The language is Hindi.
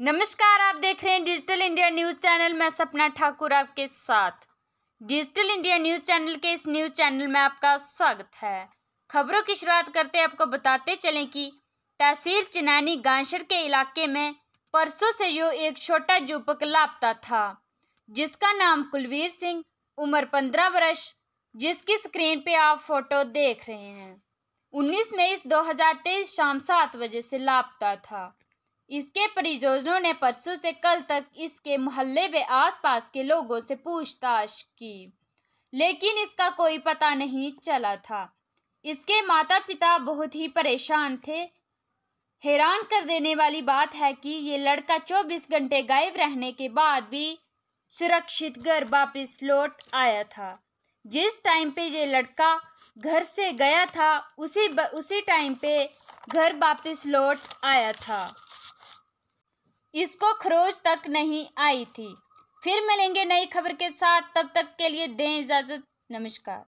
नमस्कार आप देख रहे हैं डिजिटल इंडिया न्यूज़ चैनल मैं सपना ठाकुर आपके साथ डिजिटल इंडिया न्यूज़ चैनल के इस न्यूज़ चैनल में आपका स्वागत है खबरों की शुरुआत करते आपको बताते चलें कि तहसील चिनानी गांशर के इलाके में परसों से जो एक छोटा युवक लापता था जिसका नाम कुलवीर सिंह उम्र पंद्रह वर्ष जिसकी स्क्रीन पे आप फोटो देख रहे हैं उन्नीस मई तेईस शाम सात बजे से लापता था इसके परिजनों ने परसों से कल तक इसके मोहल्ले व आसपास के लोगों से पूछताछ की लेकिन इसका कोई पता नहीं चला था इसके माता पिता बहुत ही परेशान थे हैरान कर देने वाली बात है कि ये लड़का 24 घंटे गायब रहने के बाद भी सुरक्षित घर वापस लौट आया था जिस टाइम पे ये लड़का घर से गया था उसी उसी टाइम पे घर वापस लौट आया था इसको खरोज तक नहीं आई थी फिर मिलेंगे नई खबर के साथ तब तक के लिए दें इजाज़त नमस्कार